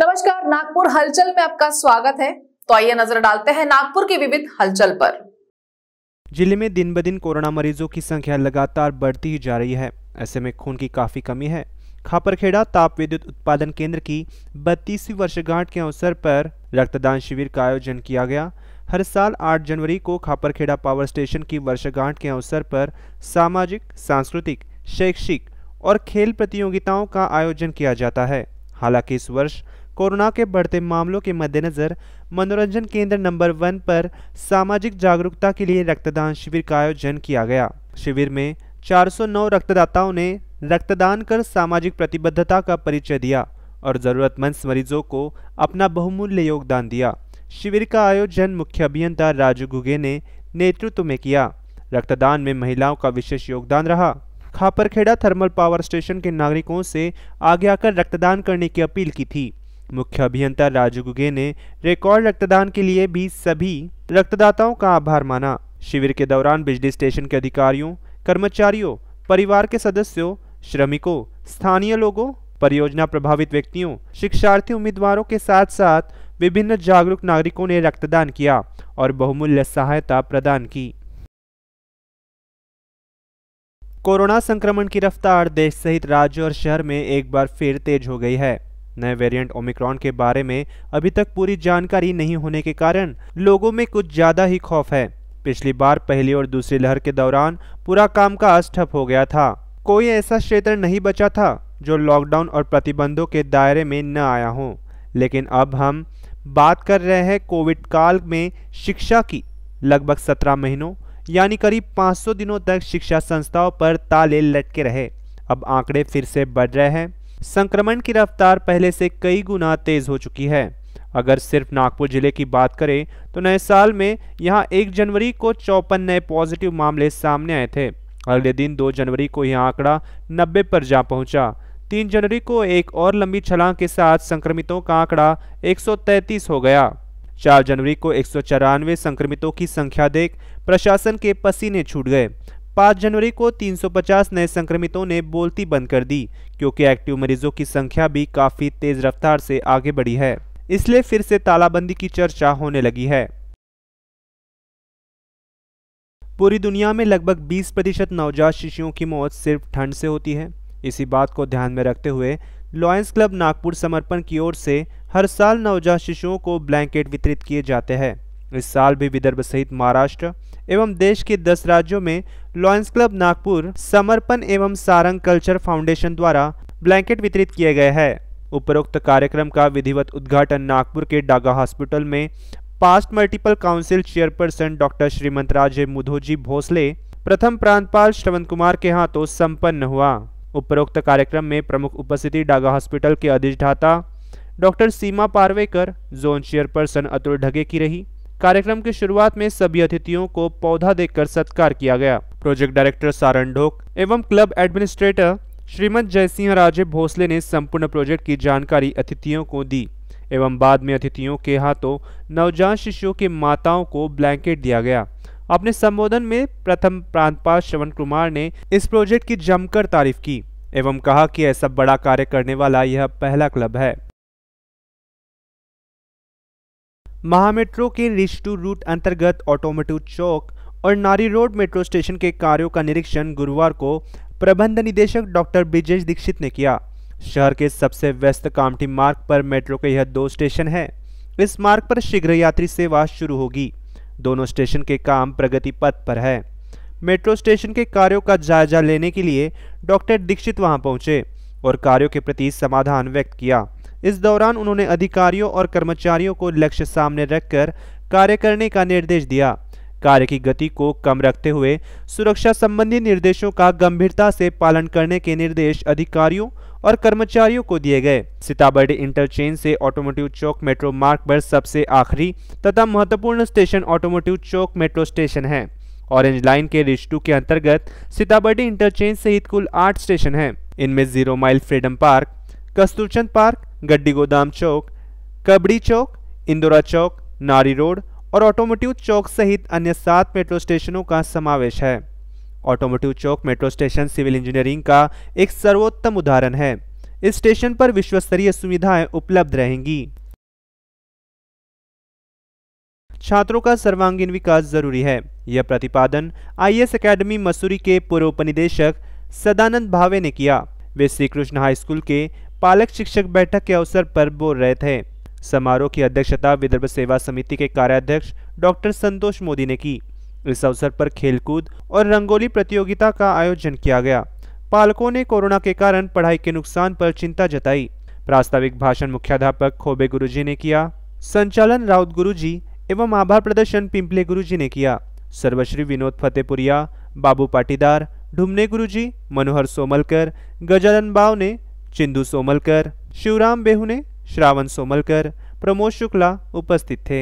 नमस्कार नागपुर हलचल में आपका स्वागत है तो आइए नजर डालते हैं नागपुर की विविध हलचल पर जिले में दिन ब दिन कोरोना मरीजों की संख्या लगातार बढ़ती ही जा रही है ऐसे में खून की काफी कमी है खापरखेड़ा ताप विद्युत उत्पादन केंद्र की बत्तीसवीं वर्षगांठ के अवसर पर रक्तदान शिविर का आयोजन किया गया हर साल 8 जनवरी को खापरखेड़ा पावर स्टेशन की वर्षगांठ के अवसर पर सामाजिक सांस्कृतिक शैक्षिक और खेल प्रतियोगिताओं का आयोजन किया जाता है हालांकि इस वर्ष कोरोना के बढ़ते मामलों के मद्देनज़र मनोरंजन केंद्र नंबर वन पर सामाजिक जागरूकता के लिए रक्तदान शिविर का आयोजन किया गया शिविर में 409 रक्तदाताओं ने रक्तदान कर सामाजिक प्रतिबद्धता का परिचय दिया और ज़रूरतमंद मरीजों को अपना बहुमूल्य योगदान दिया शिविर का आयोजन मुख्य अभियंता राजू घुगे ने नेतृत्व में किया रक्तदान में महिलाओं का विशेष योगदान रहा खापरखेड़ा थर्मल पावर स्टेशन के नागरिकों से आगे आकर रक्तदान करने की अपील की थी मुख्य अभियंता राजू गुगे ने रिकॉर्ड रक्तदान के लिए भी सभी रक्तदाताओं का आभार माना शिविर के दौरान बिजली स्टेशन के अधिकारियों कर्मचारियों परिवार के सदस्यों श्रमिकों स्थानीय लोगों परियोजना प्रभावित व्यक्तियों शिक्षार्थी उम्मीदवारों के साथ साथ विभिन्न जागरूक नागरिकों ने रक्तदान किया और बहुमूल्य सहायता प्रदान की कोरोना संक्रमण की रफ्तार देश सहित राज्य और शहर में एक बार फिर तेज हो गई है नए वेरिएंट ओमिक्रॉन के बारे में अभी तक पूरी जानकारी नहीं होने के कारण लोगों में कुछ ज़्यादा ही खौफ है पिछली बार पहली और दूसरी लहर के दौरान पूरा कामकाज ठप हो गया था कोई ऐसा क्षेत्र नहीं बचा था जो लॉकडाउन और प्रतिबंधों के दायरे में न आया हो लेकिन अब हम बात कर रहे हैं कोविड काल में शिक्षा की लगभग सत्रह महीनों यानी करीब 500 दिनों तक शिक्षा संस्थाओं पर ताले लटके रहे अब आंकड़े फिर से बढ़ रहे हैं संक्रमण की रफ्तार पहले से कई गुना तेज हो चुकी है अगर सिर्फ नागपुर जिले की बात करें तो नए साल में यहां 1 जनवरी को चौपन नए पॉजिटिव मामले सामने आए थे अगले दिन 2 जनवरी को यह आंकड़ा नब्बे पर जा पहुंचा 3 जनवरी को एक और लंबी छलांग के साथ संक्रमितों का आंकड़ा 133 हो गया 4 जनवरी को एक संक्रमितों की संख्या देख प्रशासन के पसीने छूट गए 5 जनवरी को 350 नए संक्रमितों ने बोलती बंद कर दी क्योंकि एक्टिव मरीजों की संख्या भी काफ़ी तेज़ रफ्तार से आगे बढ़ी है इसलिए फिर से तालाबंदी की चर्चा होने लगी है पूरी दुनिया में लगभग 20 प्रतिशत नवजात शिशुओं की मौत सिर्फ ठंड से होती है इसी बात को ध्यान में रखते हुए लॉयंस क्लब नागपुर समर्पण की ओर से हर साल नवजात शिशुओं को ब्लैंकेट वितरित किए जाते हैं इस साल भी विदर्भ सहित महाराष्ट्र एवं देश के दस राज्यों में लॉयंस क्लब नागपुर समर्पण एवं सारंग कल्चर फाउंडेशन द्वारा ब्लैंकेट वितरित किए गए हैं उपरोक्त कार्यक्रम का विधिवत उद्घाटन नागपुर के डागा हॉस्पिटल में past multiple council chairperson doctor Shrimant Raje Mudhoji Bhosale प्रथम प्रांतपाल श्रवण कुमार के हाथों तो संपन्न हुआ उपरोक्त कार्यक्रम में प्रमुख उपस्थिति डागा हॉस्पिटल के अधिष्ठाता doctor Seema Parvekar zone chairperson Atul Dhage की रही कार्यक्रम की शुरुआत में सभी अतिथियों को पौधा देकर सत्कार किया गया प्रोजेक्ट डायरेक्टर सारण ढोक एवं क्लब एडमिनिस्ट्रेटर श्रीमद जयसिंह राजे भोसले ने संपूर्ण प्रोजेक्ट की जानकारी अतिथियों को दी एवं बाद में अतिथियों के हाथों नवजात शिशुओं के माताओं को ब्लैंकेट दिया गया अपने संबोधन में प्रथम प्रांतपाल श्रवण कुमार ने इस प्रोजेक्ट की जमकर तारीफ की एवं कहा कि ऐसा बड़ा कार्य करने वाला यह पहला क्लब है महामेट्रो के रिच टू रूट अंतर्गत ऑटोमेटिव चौक और नारी रोड मेट्रो स्टेशन के कार्यों का निरीक्षण गुरुवार को प्रबंध निदेशक डॉक्टर ब्रिजेश दीक्षित ने किया शहर के सबसे व्यस्त कामठी मार्ग पर मेट्रो के यह दो स्टेशन हैं इस मार्ग पर शीघ्र यात्री सेवा शुरू होगी दोनों स्टेशन के काम प्रगति पथ पर है मेट्रो स्टेशन के कार्यों का जायजा लेने के लिए डॉक्टर दीक्षित वहां पहुंचे और कार्यों के प्रति समाधान व्यक्त किया इस दौरान उन्होंने अधिकारियों और कर्मचारियों को लक्ष्य सामने रखकर कार्य करने का निर्देश दिया कार्य की गति को कम रखते हुए सुरक्षा संबंधी निर्देशों का गंभीरता से पालन करने के निर्देश अधिकारियों और कर्मचारियों को दिए गए सीताबर्डी इंटरचेंज से ऑटोमोटिव चौक मेट्रो मार्ग पर सबसे आखिरी तथा महत्वपूर्ण स्टेशन ऑटोमोटिव चौक मेट्रो स्टेशन है ऑरेंज लाइन के रिच के अंतर्गत सीताबर्डी इंटरचेंज सहित कुल आठ स्टेशन हैं इनमें zero mile freedom park Kasturchand park Gaddi Godam चौक कबड़ी चौक इंदौरा चौक नारी रोड और ऑटोमोटिव चौक सहित अन्य सात मेट्रो स्टेशनों का समावेश है ऑटोमोटिव चौक मेट्रो स्टेशन सिविल इंजीनियरिंग का एक सर्वोत्तम उदाहरण है इस स्टेशन पर विश्व स्तरीय सुविधाएं उपलब्ध रहेंगी छात्रों का सर्वांगीण विकास जरूरी है यह प्रतिपादन आईएएस एकेडमी मसूरी के पूर्व उपनिदेशक सदानंद भावे ने किया वे श्रीकृष्ण हाई स्कूल के पालक शिक्षक बैठक के अवसर पर बोल रहे थे समारोह की अध्यक्षता विदर्भ सेवा समिति के कार्याध्यक्ष डॉक्टर संतोष मोदी ने की इस अवसर पर खेलकूद और रंगोली प्रतियोगिता का आयोजन किया गया पालकों ने कोरोना के कारण पढ़ाई के नुकसान पर चिंता जताई प्रास्ताविक भाषण मुख्याध्यापक खोबे गुरुजी ने किया संचालन राउत गुरुजी एवं आभार प्रदर्शन पिंपले गुरुजी ने किया सर्वश्री विनोद फतेहपुरिया बाबू पाटीदार ढुमने गुरुजी मनोहर सोमलकर गजानन बाव ने चिंदू सोमलकर शिवराम बेहुने श्रावण सोमलकर प्रमोद शुक्ला उपस्थित थे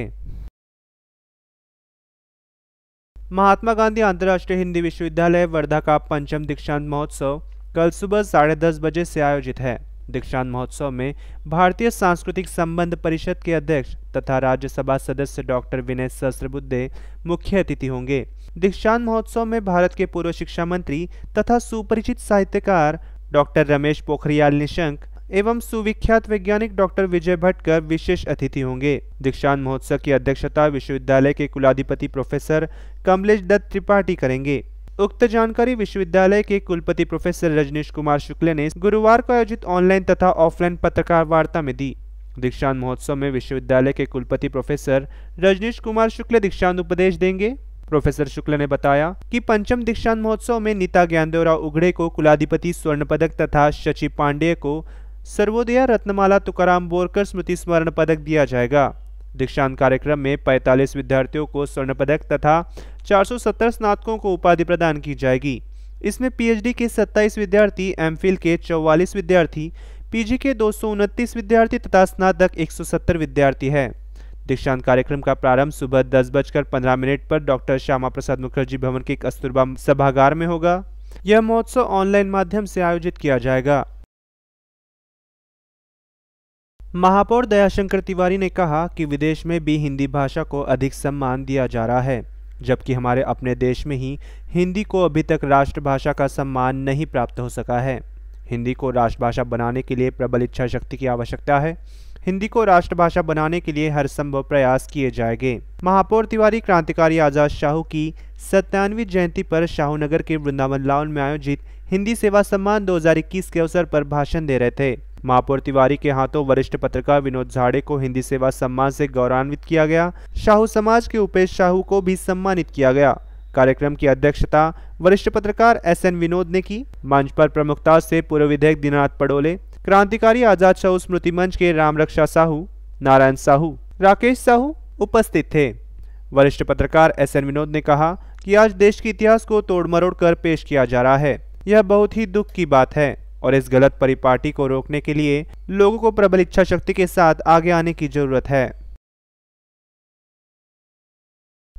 महात्मा गांधी अंतर्राष्ट्रीय हिंदी विश्वविद्यालय वर्धा का पंचम दीक्षांत महोत्सव कल सुबह साढ़े दस बजे से आयोजित है दीक्षांत महोत्सव में भारतीय सांस्कृतिक संबंध परिषद के अध्यक्ष तथा राज्यसभा सदस्य डॉक्टर विनय सहस्रबुद्धे मुख्य अतिथि होंगे दीक्षांत महोत्सव में भारत के पूर्व शिक्षा मंत्री तथा सुपरिचित साहित्यकार डॉक्टर रमेश पोखरियाल निशंक एवं सुविख्यात वैज्ञानिक डॉक्टर विजय भटकर विशेष अतिथि होंगे दीक्षांत महोत्सव की अध्यक्षता विश्वविद्यालय के कुलाधिपति प्रोफेसर कमलेश दत्त त्रिपाठी करेंगे उक्त जानकारी विश्वविद्यालय के कुलपति प्रोफेसर रजनीश कुमार शुक्ल ने गुरुवार को आयोजित ऑनलाइन तथा ऑफलाइन पत्रकार वार्ता में दी दीक्षांत महोत्सव में विश्वविद्यालय के कुलपति प्रोफेसर रजनीश कुमार शुक्ल दीक्षांत उपदेश देंगे प्रोफेसर शुक्ल ने बताया कि पंचम दीक्षांत महोत्सव में नीता ज्ञानदेवराव उगड़े को कुलाधिपति स्वर्ण पदक तथा शचि पांडेय को सर्वोदय रत्नमाला तुकाराम बोरकर स्मृति स्मरण पदक दिया जाएगा दीक्षांत कार्यक्रम में 45 विद्यार्थियों को स्वर्ण पदक तथा 470 स्नातकों को उपाधि प्रदान की जाएगी इसमें पीएचडी के 27 विद्यार्थी एमफिल के 44 विद्यार्थी पीजी के दो विद्यार्थी तथा स्नातक 170 विद्यार्थी हैं दीक्षांत कार्यक्रम का प्रारंभ सुबह दस बजकर पंद्रह मिनट पर डॉक्टर श्यामा प्रसाद मुखर्जी भवन के कस्तूरबा सभागार में होगा यह महोत्सव ऑनलाइन माध्यम से आयोजित किया जाएगा महापौर दयाशंकर तिवारी ने कहा कि विदेश में भी हिंदी भाषा को अधिक सम्मान दिया जा रहा है जबकि हमारे अपने देश में ही हिंदी को अभी तक राष्ट्रभाषा का सम्मान नहीं प्राप्त हो सका है हिंदी को राष्ट्रभाषा बनाने के लिए प्रबल इच्छा शक्ति की आवश्यकता है हिंदी को राष्ट्रभाषा बनाने के लिए हर संभव प्रयास किए जाएंगे महापौर तिवारी क्रांतिकारी आजाद शाहू की सत्तानवी जयंती पर शाहूनगर के वृंदावन लाउन में आयोजित हिंदी सेवा सम्मान 2021 के अवसर पर भाषण दे रहे थे महापौर तिवारी के हाथों वरिष्ठ पत्रकार विनोद झाड़े को हिंदी सेवा सम्मान से गौरवान्वित किया गया शाहू समाज के उपेश शाहू को भी सम्मानित किया गया कार्यक्रम की अध्यक्षता वरिष्ठ पत्रकार एस एन विनोद ने की मंच पर प्रमुखता से पूर्व विधेयक दिनाथ पडोले क्रांतिकारी आजाद साहू स्मृति मंच के राम रक्षा साहू नारायण साहू राकेश साहू उपस्थित थे वरिष्ठ पत्रकार एस एन विनोद ने कहा कि आज देश के इतिहास को तोड़ मरोड़ कर पेश किया जा रहा है यह बहुत ही दुख की बात है और इस गलत परिपाटी को रोकने के लिए लोगों को प्रबल इच्छा शक्ति के साथ आगे आने की जरूरत है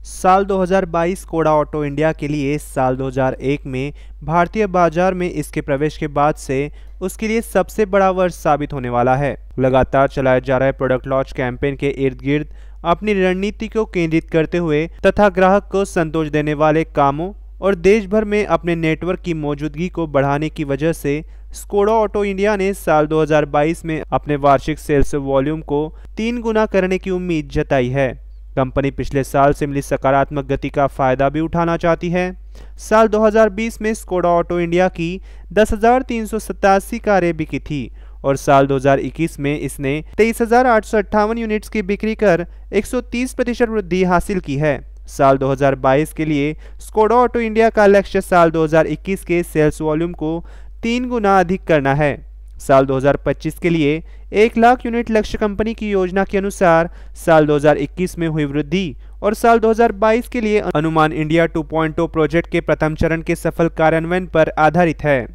साल 2022 कोड़ा ऑटो इंडिया के लिए साल 2001 में भारतीय बाजार में इसके प्रवेश के बाद से उसके लिए सबसे बड़ा वर्ष साबित होने वाला है लगातार चलाए जा रहे प्रोडक्ट लॉन्च कैंपेन के इर्द गिर्द अपनी रणनीति को केंद्रित करते हुए तथा ग्राहक को संतोष देने वाले कामों और देश भर में अपने नेटवर्क की मौजूदगी को बढ़ाने की वजह से स्कोडा ऑटो इंडिया ने साल 2022 में अपने वार्षिक सेल्स वॉल्यूम को तीन गुना करने की उम्मीद जताई है कंपनी पिछले साल से मिली सकारात्मक गति का फायदा भी उठाना चाहती है साल 2020 में स्कोडा ऑटो इंडिया की दस कारें बिकी थी और साल 2021 में इसने तेईस यूनिट्स की बिक्री कर 130 प्रतिशत वृद्धि हासिल की है साल 2022 के लिए स्कोडा ऑटो इंडिया का लक्ष्य साल 2021 के सेल्स वॉल्यूम को तीन गुना अधिक करना है साल 2025 के लिए एक लाख यूनिट लक्ष्य कंपनी की योजना के अनुसार साल 2021 में हुई वृद्धि और साल 2022 के लिए अनुमान इंडिया 2.0 प्रोजेक्ट के प्रथम चरण के सफल कार्यान्वयन पर आधारित है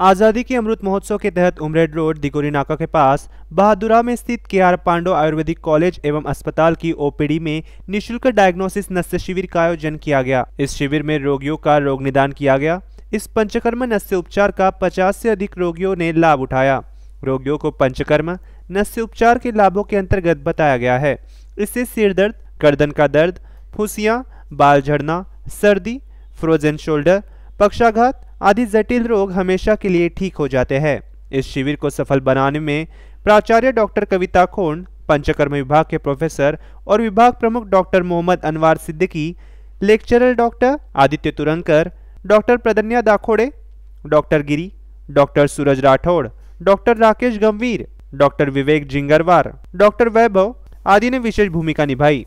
आज़ादी के अमृत महोत्सव के तहत उमरेड रोड दिगोरी नाका के पास बहादुरा में स्थित के आर पांडो आयुर्वेदिक कॉलेज एवं अस्पताल की ओपीडी में निशुल्क डायग्नोसिस नस्य शिविर का आयोजन किया गया इस शिविर में रोगियों का रोग निदान किया गया इस पंचकर्म नस्य उपचार का 50 से अधिक रोगियों ने लाभ उठाया रोगियों को पंचकर्म नस्य उपचार के लाभों के अंतर्गत बताया गया है इससे सिर दर्द गर्दन का दर्द फुंसियाँ बाल झड़ना सर्दी फ्रोजन शोल्डर पक्षाघात आदि जटिल रोग हमेशा के लिए ठीक हो जाते हैं इस शिविर को सफल बनाने में प्राचार्य डॉक्टर कविता खोन पंचकर्म विभाग के प्रोफेसर और विभाग प्रमुख doctor Mohammad Anwar Siddiqui lecturer doctor Aditya Turankar doctor Pradnya Dakhode doctor Giri doctor Suraj Rathod doctor Rakesh Gambhir doctor विवेक जिंगरवार डॉक्टर वैभव आदि ने विशेष भूमिका निभाई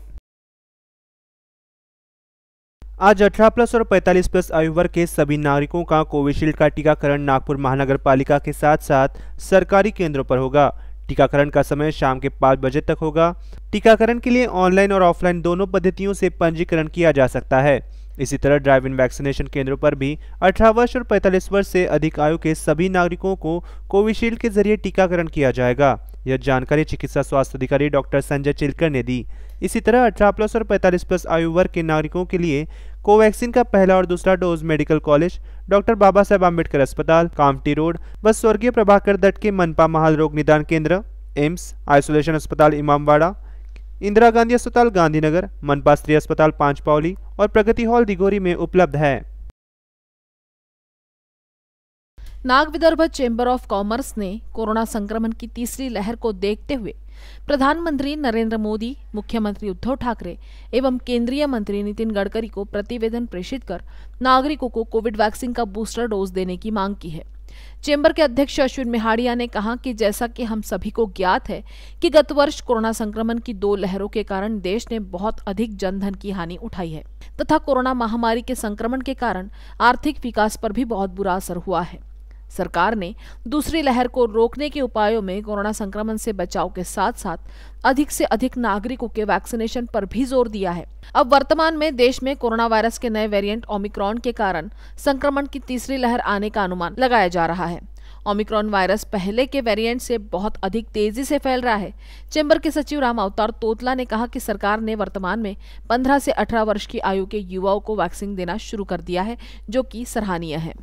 आज 18 प्लस और 45 प्लस आयु वर्ग के सभी नागरिकों का कोविशील्ड का टीकाकरण नागपुर महानगर पालिका के साथ साथ सरकारी केंद्रों पर होगा टीकाकरण का समय शाम के पाँच बजे तक होगा टीकाकरण के लिए ऑनलाइन और ऑफलाइन दोनों पद्धतियों से पंजीकरण किया जा सकता है इसी तरह ड्राइव इन वैक्सीनेशन केंद्रों पर भी अठारह वर्ष और 45 वर्ष से अधिक आयु के सभी नागरिकों को कोविशील्ड के जरिए टीकाकरण किया जाएगा यह जानकारी चिकित्सा स्वास्थ्य अधिकारी डॉक्टर संजय चिलकर ने दी इसी तरह अठारह प्लस और पैंतालीस प्लस आयु वर्ग के नागरिकों के लिए कोवैक्सीन का पहला और दूसरा dose medical college doctor Baba Saheb Ambedkar अस्पताल कामटी रोड व स्वर्गीय प्रभाकर दट के मनपा महाल रोग निदान केंद्र एम्स आइसोलेशन अस्पताल इमामवाड़ा इंदिरा गांधी अस्पताल गांधीनगर मनपा स्त्री अस्पताल पांचपावली और प्रगति हॉल दिगोरी में उपलब्ध है Nag Vidarbha chamber of commerce ने कोरोना संक्रमण की तीसरी लहर को देखते हुए प्रधानमंत्री नरेंद्र मोदी मुख्यमंत्री उद्धव ठाकरे एवं केंद्रीय मंत्री नितिन गडकरी को प्रतिवेदन प्रेषित कर नागरिकों को कोविड वैक्सीन का बूस्टर डोज देने की मांग की है चेंबर के अध्यक्ष अश्विन मिहाड़िया ने कहा कि जैसा कि हम सभी को ज्ञात है कि गत वर्ष कोरोना संक्रमण की दो लहरों के कारण देश ने बहुत अधिक जनधन की हानि उठाई है तथा कोरोना महामारी के संक्रमण के कारण आर्थिक विकास पर भी बहुत बुरा असर हुआ है सरकार ने दूसरी लहर को रोकने के उपायों में कोरोना संक्रमण से बचाव के साथ साथ अधिक से अधिक नागरिकों के वैक्सीनेशन पर भी जोर दिया है अब वर्तमान में देश में कोरोना वायरस के नए वेरिएंट ओमिक्रॉन के कारण संक्रमण की तीसरी लहर आने का अनुमान लगाया जा रहा है ओमिक्रॉन वायरस पहले के वेरिएंट से बहुत अधिक तेजी से फैल रहा है चेंबर के सचिव राम अवतार तोतला ने कहा कि सरकार ने वर्तमान में 15 से 18 वर्ष की आयु के युवाओं को वैक्सीन देना शुरू कर दिया है जो कि सराहनीय है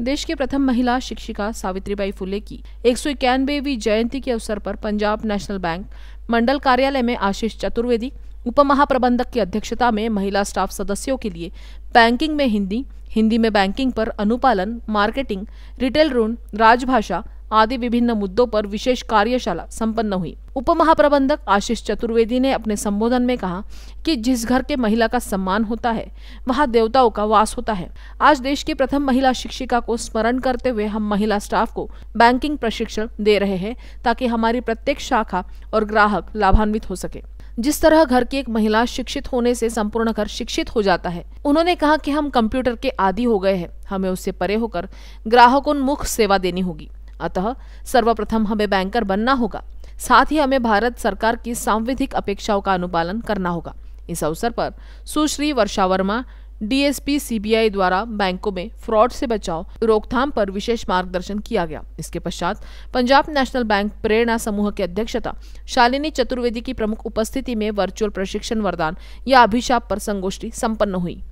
देश की प्रथम महिला शिक्षिका सावित्रीबाई फुले की एक सौ इक्यानबेवी जयंती के अवसर पर पंजाब नेशनल बैंक मंडल कार्यालय में आशीष चतुर्वेदी उप महाप्रबंधक की अध्यक्षता में महिला स्टाफ सदस्यों के लिए बैंकिंग में हिंदी हिंदी में बैंकिंग पर अनुपालन मार्केटिंग रिटेल ऋण राजभाषा आदि विभिन्न मुद्दों पर विशेष कार्यशाला संपन्न हुई उप महाप्रबंधक आशीष चतुर्वेदी ने अपने संबोधन में कहा कि जिस घर के महिला का सम्मान होता है वहां देवताओं का वास होता है आज देश की प्रथम महिला शिक्षिका को स्मरण करते हुए हम महिला स्टाफ को बैंकिंग प्रशिक्षण दे रहे हैं ताकि हमारी प्रत्येक शाखा और ग्राहक लाभान्वित हो सके जिस तरह घर की एक महिला शिक्षित होने से संपूर्ण घर शिक्षित हो जाता है उन्होंने कहा कि हम कंप्यूटर के आदि हो गए हैं हमें उससे परे होकर ग्राहकोन्मुख सेवा देनी होगी अतः सर्वप्रथम हमें बैंकर बनना होगा साथ ही हमें भारत सरकार की सांविधिक अपेक्षाओं का अनुपालन करना होगा इस अवसर पर सुश्री वर्षा वर्मा डीएसपी सीबीआई द्वारा बैंकों में फ्रॉड से बचाव रोकथाम पर विशेष मार्गदर्शन किया गया इसके पश्चात पंजाब नेशनल बैंक प्रेरणा समूह की अध्यक्षता शालिनी चतुर्वेदी की प्रमुख उपस्थिति में वर्चुअल प्रशिक्षण वरदान या अभिशाप पर संगोष्ठी संपन्न हुई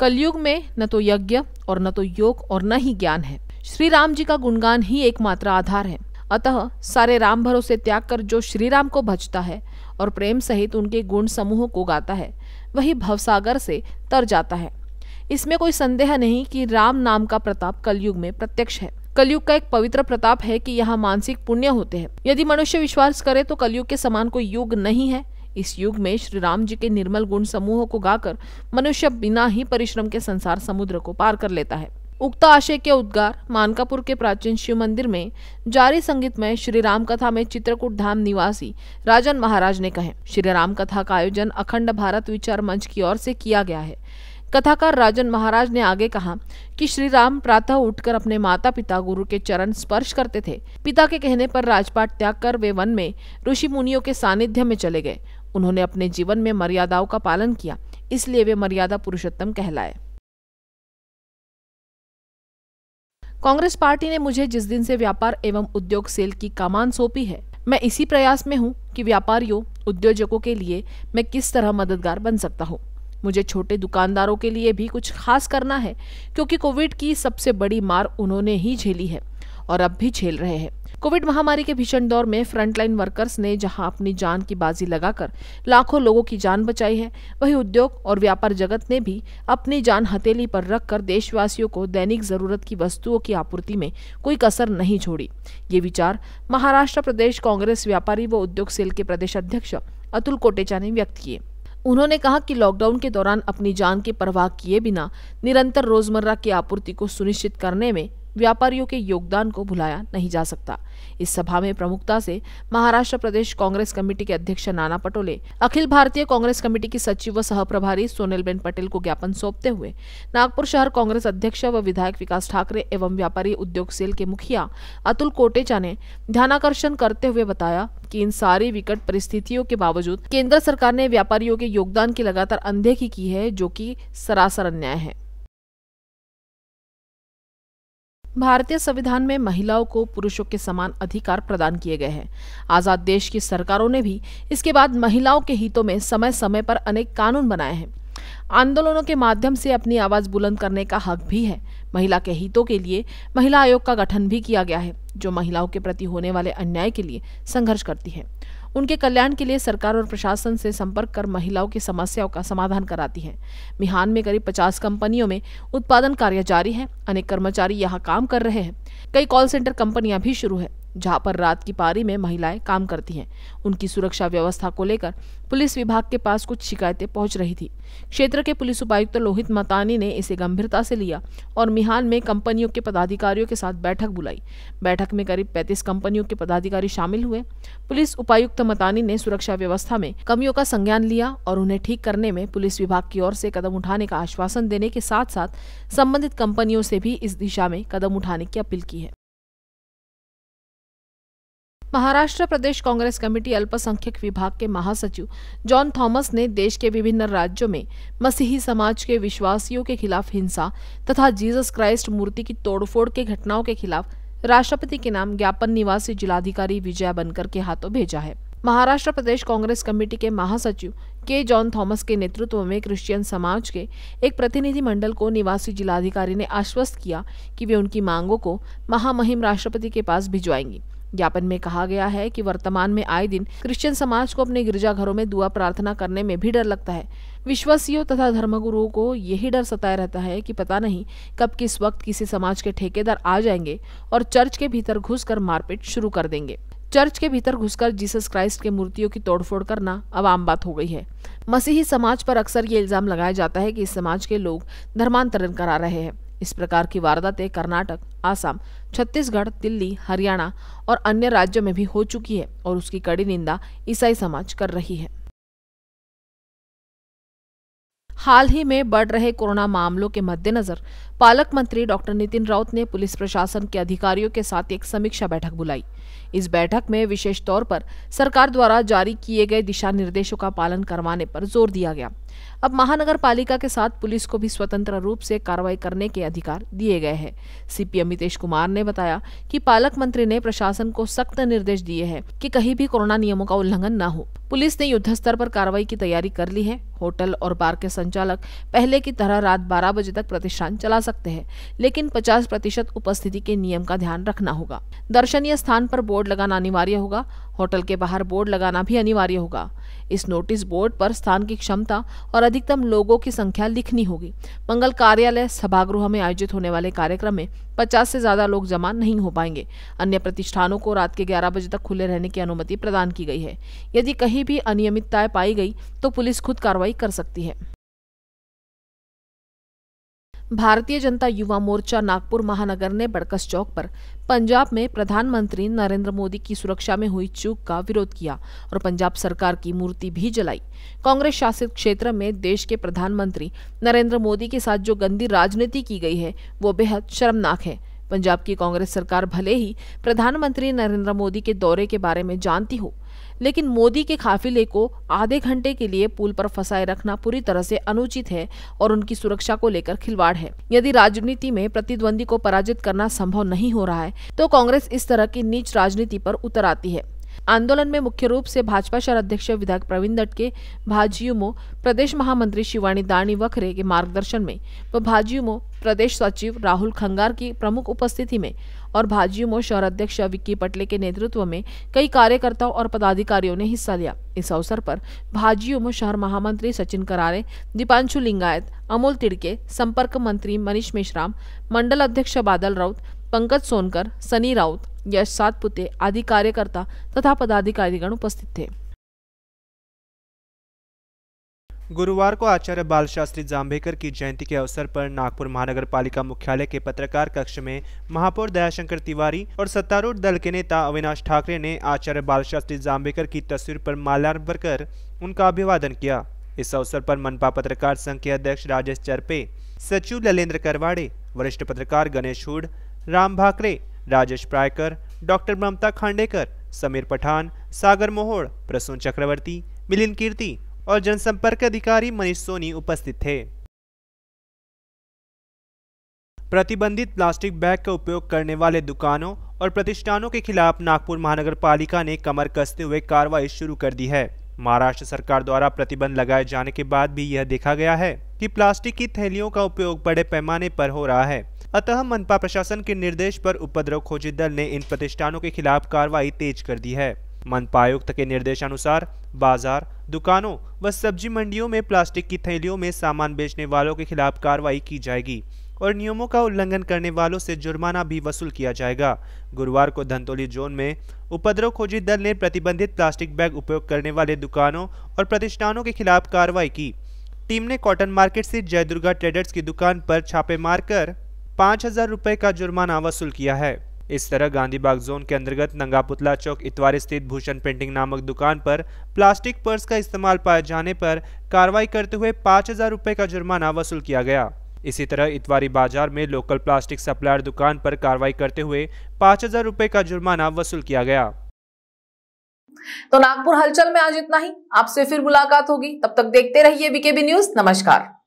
कलयुग में न तो यज्ञ और न तो योग और न ही ज्ञान है श्री राम जी का गुणगान ही एकमात्र आधार है अतः सारे राम भरोसे त्याग कर जो श्री राम को भजता है और प्रेम सहित उनके गुण समूह को गाता है वही भवसागर से तर जाता है इसमें कोई संदेह नहीं कि राम नाम का प्रताप कलयुग में प्रत्यक्ष है कलयुग का एक पवित्र प्रताप है कि यहाँ मानसिक पुण्य होते हैं यदि मनुष्य विश्वास करे तो कलयुग के समान कोई युग नहीं है इस युग में श्री राम जी के निर्मल गुण समूह को गाकर मनुष्य बिना ही परिश्रम के संसार समुद्र को पार कर लेता है उक्त आशय के उद्गार मानकापुर के प्राचीन शिव मंदिर में जारी संगीत में श्री राम कथा में चित्रकूट धाम निवासी राजन महाराज ने कहे श्री राम कथा का आयोजन अखंड भारत विचार मंच की ओर से किया गया है कथाकार राजन महाराज ने आगे कहा कि श्री राम प्रातः उठकर अपने माता पिता गुरु के चरण स्पर्श करते थे पिता के कहने पर राजपाट त्याग कर वे वन में ऋषि मुनियों के सानिध्य में चले गए उन्होंने अपने जीवन में मर्यादाओं का पालन किया इसलिए वे मर्यादा पुरुषोत्तम कहलाए कांग्रेस पार्टी ने मुझे जिस दिन से व्यापार एवं उद्योग सेल की कमान सौंपी है मैं इसी प्रयास में हूँ कि व्यापारियों उद्योजकों के लिए मैं किस तरह मददगार बन सकता हूँ मुझे छोटे दुकानदारों के लिए भी कुछ खास करना है क्योंकि कोविड की सबसे बड़ी मार उन्होंने ही झेली है और अब भी झेल रहे हैं कोविड महामारी के भीषण दौर में फ्रंटलाइन वर्कर्स ने जहां अपनी जान की बाजी लगाकर लाखों लोगों की जान बचाई है वहीं उद्योग और व्यापार जगत ने भी अपनी जान हथेली पर रखकर देशवासियों को दैनिक जरूरत की वस्तुओं की आपूर्ति में कोई कसर नहीं छोड़ी ये विचार महाराष्ट्र प्रदेश कांग्रेस व्यापारी व उद्योग सेल के प्रदेश अध्यक्ष अतुल कोटेचा ने व्यक्त किए उन्होंने कहा कि लॉकडाउन के दौरान अपनी जान की परवाह किए बिना निरंतर रोजमर्रा की आपूर्ति को सुनिश्चित करने में व्यापारियों के योगदान को भुलाया नहीं जा सकता इस सभा में प्रमुखता से महाराष्ट्र प्रदेश कांग्रेस कमेटी के अध्यक्ष नाना पटोले अखिल भारतीय कांग्रेस कमेटी की सचिव व सहप्रभारी सोनलबेन पटेल को ज्ञापन सौंपते हुए नागपुर शहर कांग्रेस अध्यक्ष व विधायक विकास ठाकरे एवं व्यापारी उद्योग सेल के मुखिया अतुल कोटेचा ने ध्यानाकर्षण करते हुए बताया कि इन सारी विकट परिस्थितियों के बावजूद केंद्र सरकार ने व्यापारियों के योगदान की लगातार अनदेखी की है जो कि सरासर अन्याय है भारतीय संविधान में महिलाओं को पुरुषों के समान अधिकार प्रदान किए गए हैं आजाद देश की सरकारों ने भी इसके बाद महिलाओं के हितों में समय समय पर अनेक कानून बनाए हैं आंदोलनों के माध्यम से अपनी आवाज बुलंद करने का हक भी है महिला के हितों के लिए महिला आयोग का गठन भी किया गया है जो महिलाओं के प्रति होने वाले अन्याय के लिए संघर्ष करती है उनके कल्याण के लिए सरकार और प्रशासन से संपर्क कर महिलाओं की समस्याओं का समाधान कराती है मिहान में करीब पचास कंपनियों में उत्पादन कार्य जारी है अनेक कर्मचारी यहाँ काम कर रहे हैं कई कॉल सेंटर कंपनियां भी शुरू है जहां पर रात की पारी में महिलाएं काम करती हैं उनकी सुरक्षा व्यवस्था को लेकर पुलिस विभाग के पास कुछ शिकायतें पहुंच रही थी क्षेत्र के पुलिस उपायुक्त लोहित मतानी ने इसे गंभीरता से लिया और मिहान में कंपनियों के पदाधिकारियों के साथ बैठक बुलाई बैठक में करीब पैंतीस कंपनियों के पदाधिकारी शामिल हुए पुलिस उपायुक्त मतानी ने सुरक्षा व्यवस्था में कमियों का संज्ञान लिया और उन्हें ठीक करने में पुलिस विभाग की ओर से कदम उठाने का आश्वासन देने के साथ साथ संबंधित कंपनियों से भी इस दिशा में कदम उठाने की अपील की है महाराष्ट्र प्रदेश कांग्रेस कमेटी अल्पसंख्यक विभाग के महासचिव जॉन थॉमस ने देश के विभिन्न राज्यों में मसीही समाज के विश्वासियों के खिलाफ हिंसा तथा जीसस क्राइस्ट मूर्ति की तोड़फोड़ के घटनाओं के खिलाफ राष्ट्रपति के नाम ज्ञापन निवासी जिलाधिकारी विजया बनकर के हाथों भेजा है महाराष्ट्र प्रदेश कांग्रेस कमेटी के महासचिव के जॉन थॉमस के नेतृत्व में क्रिश्चियन समाज के एक प्रतिनिधि मंडल को निवासी जिलाधिकारी ने आश्वस्त किया कि वे उनकी मांगों को महामहिम राष्ट्रपति के पास भिजवाएंगी ज्ञापन में कहा गया है कि वर्तमान में आए दिन क्रिश्चियन समाज को अपने गिरजाघरों में दुआ प्रार्थना करने में भी डर लगता है विश्वासियों तथा धर्मगुरुओं को यही डर सताया रहता है कि पता नहीं कब किस वक्त किसी समाज के ठेकेदार आ जाएंगे और चर्च के भीतर घुस मारपीट शुरू कर देंगे चर्च के भीतर घुसकर जीसस क्राइस्ट के मूर्तियों की तोड़फोड़ करना अब आम बात हो गई है मसीही समाज पर अक्सर ये इल्ज़ाम लगाया जाता है कि इस समाज के लोग धर्मांतरण करा रहे हैं इस प्रकार की वारदातें कर्नाटक आसाम छत्तीसगढ़ दिल्ली हरियाणा और अन्य राज्यों में भी हो चुकी है और उसकी कड़ी निंदा ईसाई समाज कर रही है हाल ही में बढ़ रहे कोरोना मामलों के मद्देनजर पालक मंत्री डॉक्टर नितिन राउत ने पुलिस प्रशासन के अधिकारियों के साथ एक समीक्षा बैठक बुलाई इस बैठक में विशेष तौर पर सरकार द्वारा जारी किए गए दिशा निर्देशों का पालन करवाने पर जोर दिया गया अब महानगर पालिका के साथ पुलिस को भी स्वतंत्र रूप से कार्रवाई करने के अधिकार दिए गए हैं सीपी अमितेश कुमार ने बताया कि पालक मंत्री ने प्रशासन को सख्त निर्देश दिए हैं कि कहीं भी कोरोना नियमों का उल्लंघन न हो पुलिस ने युद्ध स्तर पर कार्रवाई की तैयारी कर ली है होटल और बार के संचालक पहले की तरह रात 12 बजे तक प्रतिष्ठान चला सकते हैं लेकिन 50 प्रतिशत उपस्थिति के नियम का ध्यान रखना होगा दर्शनीय स्थान पर बोर्ड लगाना अनिवार्य होगा होटल के बाहर बोर्ड लगाना भी अनिवार्य होगा इस नोटिस बोर्ड पर स्थान की क्षमता और अधिकतम लोगों की संख्या लिखनी होगी मंगल कार्यालय सभागृह में आयोजित होने वाले कार्यक्रम में 50 से ज्यादा लोग जमा नहीं हो पाएंगे अन्य प्रतिष्ठानों को रात के 11 बजे तक खुले रहने की अनुमति प्रदान की गई है यदि कहीं भी अनियमितताएं पाई गई तो पुलिस खुद कार्रवाई कर सकती है भारतीय जनता युवा मोर्चा नागपुर महानगर ने बड़कस चौक पर पंजाब में प्रधानमंत्री नरेंद्र मोदी की सुरक्षा में हुई चूक का विरोध किया और पंजाब सरकार की मूर्ति भी जलाई कांग्रेस शासित क्षेत्र में देश के प्रधानमंत्री नरेंद्र मोदी के साथ जो गंदी राजनीति की गई है वो बेहद शर्मनाक है पंजाब की कांग्रेस सरकार भले ही प्रधानमंत्री नरेंद्र मोदी के दौरे के बारे में जानती हो लेकिन मोदी के काफिले को आधे घंटे के लिए पुल पर फंसाए रखना पूरी तरह से अनुचित है और उनकी सुरक्षा को लेकर खिलवाड़ है यदि राजनीति में प्रतिद्वंदी को पराजित करना संभव नहीं हो रहा है तो कांग्रेस इस तरह की नीच राजनीति पर उतर आती है आंदोलन में मुख्य रूप से भाजपा शहर अध्यक्ष विधायक प्रवीण दटके भाजयुमो प्रदेश महामंत्री शिवानी दाणी वखरे के मार्गदर्शन में व भाजयुमो प्रदेश सचिव राहुल खंगार की प्रमुख उपस्थिति में और भाजयुमो शहर अध्यक्ष विक्की पटले के नेतृत्व में कई कार्यकर्ताओं और पदाधिकारियों ने हिस्सा लिया इस अवसर पर भाजयुमो शहर महामंत्री सचिन करारे दीपांशु लिंगायत अमोल तिड़के संपर्क मंत्री मनीष मेश्राम मंडल अध्यक्ष बादल राउत पंकज सोनकर सनी राउत यश सातपुते आदि कार्यकर्ता तथा पदाधिकारीगण उपस्थित थे गुरुवार को आचार्य बाल शास्त्री की जयंती के अवसर पर नागपुर महानगर पालिका मुख्यालय के पत्रकार कक्ष में महापौर दयाशंकर तिवारी और सत्तारूढ़ दल के नेता अविनाश ठाकरे ने आचार्य बाल शास्त्री की तस्वीर पर माल्यार्पण कर उनका अभिवादन किया इस अवसर पर मनपा पत्रकार संघ के अध्यक्ष राजेश चरपे सचिव ललेंद्र करवाड़े वरिष्ठ पत्रकार गणेश हुड राम भाकरे राजेश प्रायकर डॉक्टर ममता खांडेकर समीर पठान सागर मोहोड़ प्रसून चक्रवर्ती मिलिन कीर्ति और जनसंपर्क अधिकारी मनीष सोनी उपस्थित थे प्रतिबंधित प्लास्टिक बैग का उपयोग करने वाले दुकानों और प्रतिष्ठानों के खिलाफ नागपुर महानगर पालिका ने कमर कसते हुए कार्रवाई शुरू कर दी है महाराष्ट्र सरकार द्वारा प्रतिबंध लगाए जाने के बाद भी यह देखा गया है कि प्लास्टिक की थैलियों का उपयोग बड़े पैमाने पर हो रहा है अतः मनपा प्रशासन के निर्देश पर उपद्रव खोजी दल ने इन प्रतिष्ठानों के खिलाफ कार्रवाई तेज कर दी है मनपा आयुक्त के निर्देशानुसार बाजार दुकानों व सब्जी मंडियों में प्लास्टिक की थैलियों में सामान बेचने वालों के खिलाफ कार्रवाई की जाएगी और नियमों का उल्लंघन करने वालों से जुर्माना भी वसूल किया जाएगा गुरुवार को धंतोली जोन में उपद्रव खोजी दल ने प्रतिबंधित प्लास्टिक बैग उपयोग करने वाले दुकानों और प्रतिष्ठानों के खिलाफ कार्रवाई की टीम ने कॉटन मार्केट से जयदुर्गा ट्रेडर्स की दुकान पर छापे मारकर पाँच हजार का जुर्माना वसूल किया है इस तरह गांधीबाग जोन के अंतर्गत नंगापुतला चौक इतवार स्थित भूषण पेंटिंग नामक दुकान पर प्लास्टिक पर्स का इस्तेमाल पाए जाने पर कार्रवाई करते हुए पाँच हजार रुपये का जुर्माना वसूल किया गया इसी तरह इतवारी बाजार में लोकल प्लास्टिक सप्लायर दुकान पर कार्रवाई करते हुए पांच हजार रुपए का जुर्माना वसूल किया गया तो नागपुर हलचल में आज इतना ही आपसे फिर मुलाकात होगी तब तक देखते रहिए बीकेबी न्यूज नमस्कार